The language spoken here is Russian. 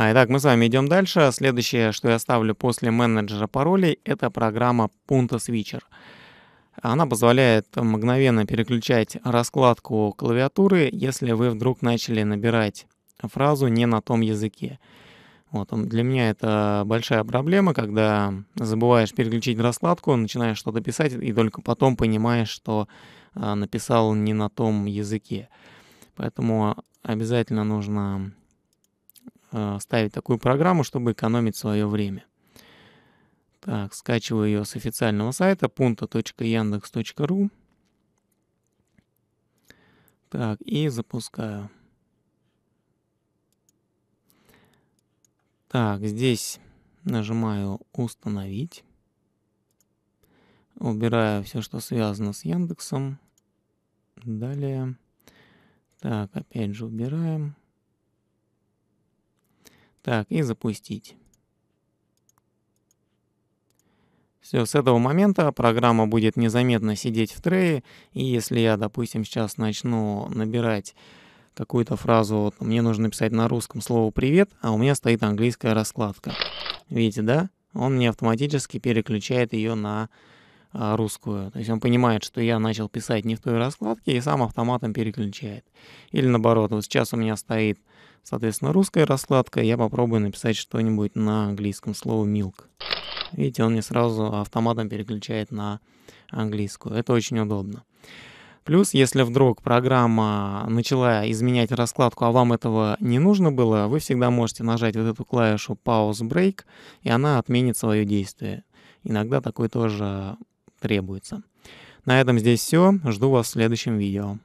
А итак, мы с вами идем дальше. Следующее, что я ставлю после менеджера паролей, это программа Punto Switcher. Она позволяет мгновенно переключать раскладку клавиатуры, если вы вдруг начали набирать фразу не на том языке. Вот, для меня это большая проблема, когда забываешь переключить раскладку, начинаешь что-то писать, и только потом понимаешь, что а, написал не на том языке. Поэтому обязательно нужно а, ставить такую программу, чтобы экономить свое время. Так, скачиваю ее с официального сайта punta.yandex.ru. Так, и запускаю. Так, здесь нажимаю «Установить». Убираю все, что связано с Яндексом. Далее. Так, опять же убираем. Так, и запустить. Все, с этого момента программа будет незаметно сидеть в трее, и если я, допустим, сейчас начну набирать какую-то фразу, мне нужно написать на русском слово «привет», а у меня стоит английская раскладка. Видите, да? Он мне автоматически переключает ее на а, русскую. То есть он понимает, что я начал писать не в той раскладке и сам автоматом переключает. Или наоборот, вот сейчас у меня стоит, соответственно, русская раскладка, я попробую написать что-нибудь на английском слово milk. Видите, он мне сразу автоматом переключает на английскую. Это очень удобно. Плюс, если вдруг программа начала изменять раскладку, а вам этого не нужно было, вы всегда можете нажать вот эту клавишу Pause Break, и она отменит свое действие. Иногда такое тоже требуется. На этом здесь все. Жду вас в следующем видео.